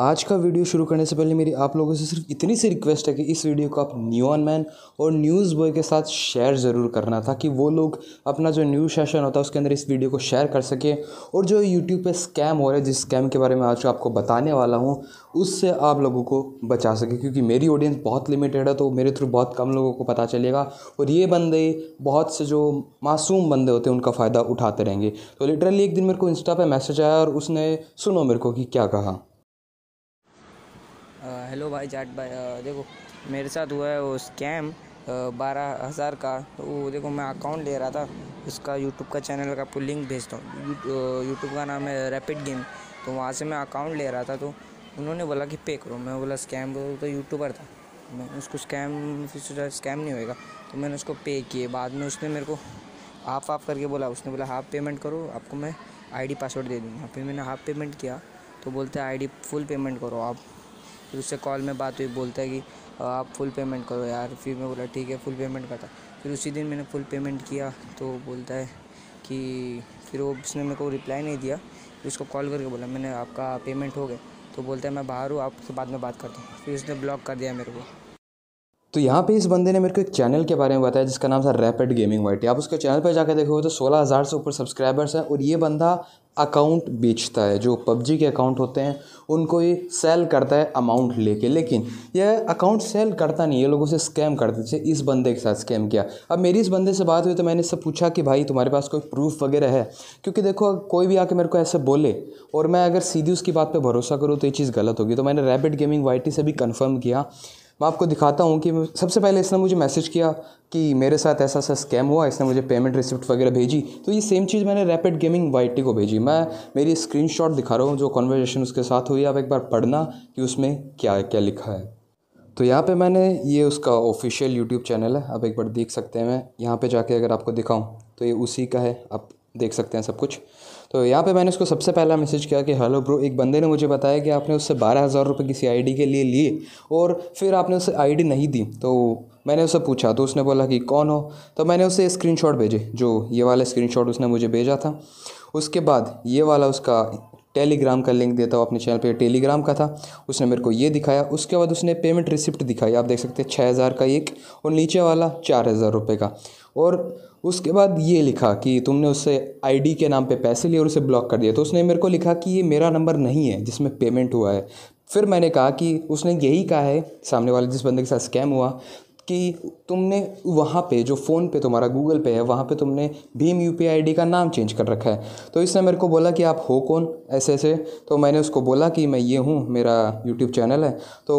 आज का वीडियो शुरू करने से पहले मेरी आप लोगों से सिर्फ इतनी सी रिक्वेस्ट है कि इस वीडियो को आप न्यून मैन और न्यूज़ बॉय के साथ शेयर ज़रूर करना ताकि वो लोग अपना जो न्यूज़ सेशन होता है उसके अंदर इस वीडियो को शेयर कर सकें और जो यूट्यूब पे स्कैम हो रहा है जिस स्कैम के बारे में आज आपको बताने वाला हूँ उससे आप लोगों को बचा सके क्योंकि मेरी ऑडियंस बहुत लिमिटेड है तो मेरे थ्रू बहुत कम लोगों को पता चलेगा और ये बंदे बहुत से जो मासूम बंदे होते हैं उनका फ़ायदा उठाते रहेंगे तो लिटरली एक दिन मेरे को इंस्टा पर मैसेज आया और उसने सुनो मेरे को कि क्या कहा हेलो भाई जाट भाई आ, देखो मेरे साथ हुआ है वो स्कैम बारह हज़ार का तो वो देखो मैं अकाउंट ले रहा था उसका यूट्यूब का चैनल का आपको लिंक भेजता हूँ यूट्यूब का नाम है रैपिड गेम तो वहाँ से मैं अकाउंट ले रहा था तो उन्होंने बोला कि पे करो मैं बोला स्कैम तो यूट्यूबर था मैं उसको स्कैम फिर सोचा स्कैम नहीं होएगा तो मैंने उसको पे किए बाद में उसने मेरे को हाफ हाफ करके बोला उसने बोला हाफ पेमेंट करो आपको मैं आईडी पासवर्ड दे दूँगा फिर मैंने हाफ पेमेंट किया तो बोलते आईडी फुल पेमेंट करो आप फिर उससे कॉल में बात हुई बोलता है कि आप फुल पेमेंट करो यार फिर मैं बोला ठीक है फुल पेमेंट करता फिर उसी दिन मैंने फुल पेमेंट किया तो बोलता है कि फिर वो उसने मेरे को रिप्लाई नहीं दिया फिर उसको कॉल करके बोला मैंने आपका पेमेंट हो गया तो बोलता है मैं बाहर हूँ आपसे बाद में बात करता हूँ फिर उसने ब्लॉक कर दिया मेरे को तो यहाँ पे इस बंदे ने मेरे को एक चैनल के बारे में बताया जिसका नाम था रैपिड गेमिंग वाइट आप उसके चैनल पर जाकर देखोगे तो सोलह हज़ार से ऊपर सब्सक्राइबर्स हैं और ये बंदा अकाउंट बेचता है जो पबजी के अकाउंट होते हैं उनको ये सेल करता है अमाउंट लेके लेकिन यह अकाउंट सेल करता नहीं है लोगों से स्कैम करते थे इस बंदे के साथ स्कैम किया अब मेरी इस बंदे से बात हुई तो मैंने इससे पूछा कि भाई तुम्हारे पास कोई प्रूफ वगैरह है क्योंकि देखो कोई भी आके मेरे को ऐसे बोले और मैं अगर सीधी उसकी बात पर भरोसा करूँ तो ये चीज़ गलत होगी तो मैंने रैपिड गेमिंग वाई से भी कन्फर्म किया मैं आपको दिखाता हूँ कि सबसे पहले इसने मुझे मैसेज किया कि मेरे साथ ऐसा सा स्कैम हुआ इसने मुझे पेमेंट रिसिप्ट वगैरह भेजी तो ये सेम चीज़ मैंने रैपिड गेमिंग वाई को भेजी मैं मेरी स्क्रीन दिखा रहा हूँ जो कॉन्वर्जेशन उसके साथ हुई आप एक बार पढ़ना कि उसमें क्या क्या लिखा है तो यहाँ पे मैंने ये उसका ऑफिशियल यूट्यूब चैनल है आप एक बार देख सकते हैं मैं यहाँ पे जाके अगर आपको दिखाऊं तो ये उसी का है आप देख सकते हैं सब कुछ तो यहाँ पे मैंने उसको सबसे पहला मैसेज किया कि हेलो ब्रो एक बंदे ने मुझे बताया कि आपने उससे बारह हज़ार रुपये किसी आईडी के लिए लिए और फिर आपने उसे आईडी नहीं दी तो मैंने उससे पूछा तो उसने बोला कि कौन हो तो मैंने उसे स्क्रीनशॉट भेजे जो ये वाला स्क्रीनशॉट उसने मुझे भेजा था उसके बाद ये वाला उसका टेलीग्राम का लिंक देता हूँ अपने चैनल पे टेलीग्राम का था उसने मेरे को ये दिखाया उसके बाद उसने पेमेंट रिसिप्ट दिखाई आप देख सकते हैं छः हज़ार का एक और नीचे वाला चार हज़ार रुपये का और उसके बाद ये लिखा कि तुमने उससे आईडी के नाम पे पैसे लिए और उसे ब्लॉक कर दिया तो उसने मेरे को लिखा कि ये मेरा नंबर नहीं है जिसमें पेमेंट हुआ है फिर मैंने कहा कि उसने यही कहा है सामने वाले जिस बंदे के साथ स्कैम हुआ कि तुमने वहाँ पे जो फ़ोन पे तुम्हारा गूगल पे है वहाँ पे तुमने भीम यू पी आई का नाम चेंज कर रखा है तो इसने मेरे को बोला कि आप हो कौन ऐसे ऐसे तो मैंने उसको बोला कि मैं ये हूँ मेरा यूट्यूब चैनल है तो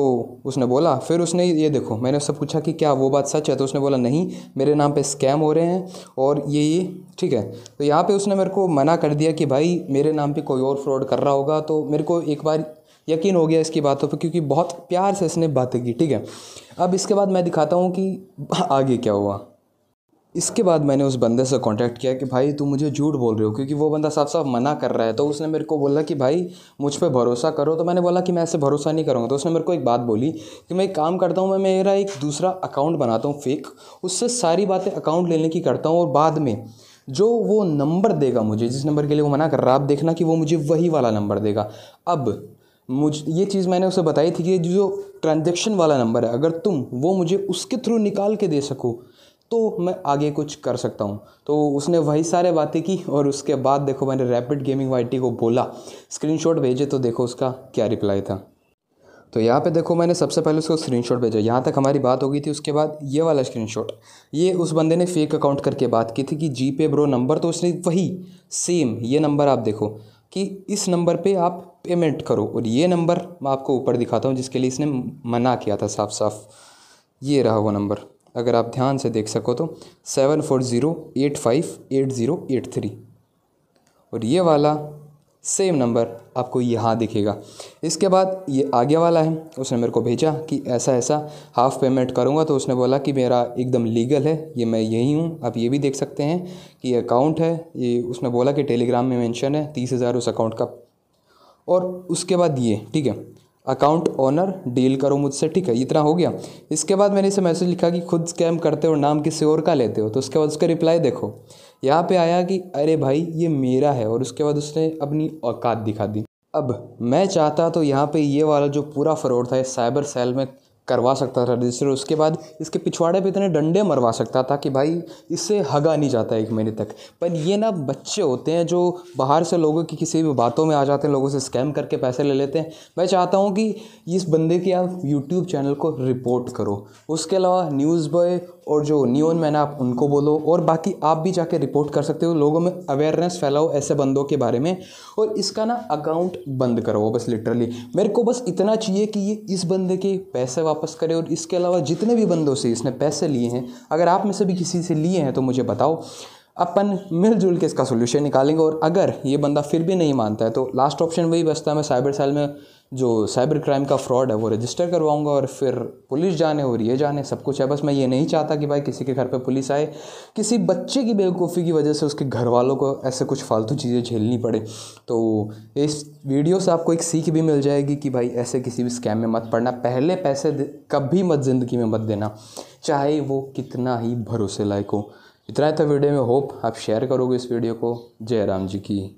उसने बोला फिर उसने ये देखो मैंने उससे पूछा कि क्या वो बात सच है तो उसने बोला नहीं मेरे नाम पर स्कैम हो रहे हैं और ये ये ठीक है तो यहाँ पर उसने मेरे को मना कर दिया कि भाई मेरे नाम पर कोई और फ्रॉड कर रहा होगा तो मेरे को एक बार यकीन हो गया इसकी बातों पर क्योंकि बहुत प्यार से इसने बातें की ठीक है अब इसके बाद मैं दिखाता हूँ कि आगे क्या हुआ इसके बाद मैंने उस बंदे से कांटेक्ट किया कि भाई तू मुझे झूठ बोल रहे हो क्योंकि वो बंदा साफ साफ मना कर रहा है तो उसने मेरे को बोला कि भाई मुझ पर भरोसा करो तो मैंने बोला कि मैं ऐसे भरोसा नहीं करूँगा तो उसने मेरे को एक बात बोली कि मैं एक काम करता हूँ मैं मेरा एक दूसरा अकाउंट बनाता हूँ फेक उससे सारी बातें अकाउंट लेने की करता हूँ और बाद में जो वो नंबर देगा मुझे जिस नंबर के लिए वो मना कर रहा है आप देखना कि वो मुझे वही वाला नंबर देगा अब मुझ ये चीज़ मैंने उसे बताई थी कि जो ट्रांजेक्शन वाला नंबर है अगर तुम वो मुझे उसके थ्रू निकाल के दे सको तो मैं आगे कुछ कर सकता हूँ तो उसने वही सारे बातें की और उसके बाद देखो मैंने रैपिड गेमिंग वाई को बोला स्क्रीनशॉट भेजे तो देखो उसका क्या रिप्लाई था तो यहाँ पे देखो मैंने सबसे पहले उसको स्क्रीनशॉट भेजा यहाँ तक हमारी बात हो गई थी उसके बाद ये वाला स्क्रीनशॉट ये उस बंदे ने फेक अकाउंट करके बात की थी कि जी पे ब्रो नंबर तो उसने वही सेम ये नंबर आप देखो कि इस नंबर पे आप पेमेंट करो और ये नंबर मैं आपको ऊपर दिखाता हूँ जिसके लिए इसने मना किया था साफ साफ ये रहा वो नंबर अगर आप ध्यान से देख सको तो seven four zero eight five eight zero eight three और ये वाला सेम नंबर आपको यहाँ दिखेगा इसके बाद ये आगे वाला है उसने मेरे को भेजा कि ऐसा ऐसा हाफ़ पेमेंट करूँगा तो उसने बोला कि मेरा एकदम लीगल है ये मैं यही हूँ आप ये भी देख सकते हैं कि अकाउंट है ये उसने बोला कि टेलीग्राम में मेंशन है तीस हज़ार उस अकाउंट का और उसके बाद ये ठीक है अकाउंट ओनर डील करो मुझसे ठीक है इतना हो गया इसके बाद मैंने इसे मैसेज लिखा कि खुद स्कैम करते हो नाम किसी और का लेते हो तो उसके बाद उसका रिप्लाई देखो यहाँ पे आया कि अरे भाई ये मेरा है और उसके बाद उसने अपनी औकात दिखा दी अब मैं चाहता तो यहाँ पे ये वाला जो पूरा फ्रॉड था इस साइबर सेल में करवा सकता था रजिस्टर उसके बाद इसके पिछवाड़े पे इतने डंडे मरवा सकता था कि भाई इससे हगा नहीं जाता एक महीने तक पर ये ना बच्चे होते हैं जो बाहर से लोगों की किसी भी बातों में आ जाते हैं लोगों से स्कैम करके पैसे ले लेते हैं मैं चाहता हूँ कि इस बंदे की आप यूट्यूब चैनल को रिपोर्ट करो उसके अलावा न्यूज़ बॉय और जो नियोन मैन आप उनको बोलो और बाकी आप भी जाके रिपोर्ट कर सकते हो लोगों में अवेयरनेस फैलाओ ऐसे बंदों के बारे में और इसका ना अकाउंट बंद करो बस लिटरली मेरे को बस इतना चाहिए कि ये इस बंदे के पैसे वापस करे और इसके अलावा जितने भी बंदों से इसने पैसे लिए हैं अगर आप में से भी किसी से लिए हैं तो मुझे बताओ अपन मिलजुल के इसका सोल्यूशन निकालेंगे और अगर ये बंदा फिर भी नहीं मानता है तो लास्ट ऑप्शन वही बचता है मैं साइबर सेल में जो साइबर क्राइम का फ्रॉड है वो रजिस्टर करवाऊंगा और फिर पुलिस जाने और ये जाने सब कुछ है बस मैं ये नहीं चाहता कि भाई किसी के घर पे पुलिस आए किसी बच्चे की बेवकूफ़ी की वजह से उसके घर वालों को ऐसे कुछ फालतू चीज़ें झेलनी पड़े तो इस वीडियो से आपको एक सीख भी मिल जाएगी कि भाई ऐसे किसी भी स्कैम में मत पड़ना पहले पैसे कभी मत ज़िंदगी में मत देना चाहे वो कितना ही भरोसे लायक हो इतना था वीडियो में होप आप शेयर करोगे इस वीडियो को जय राम जी की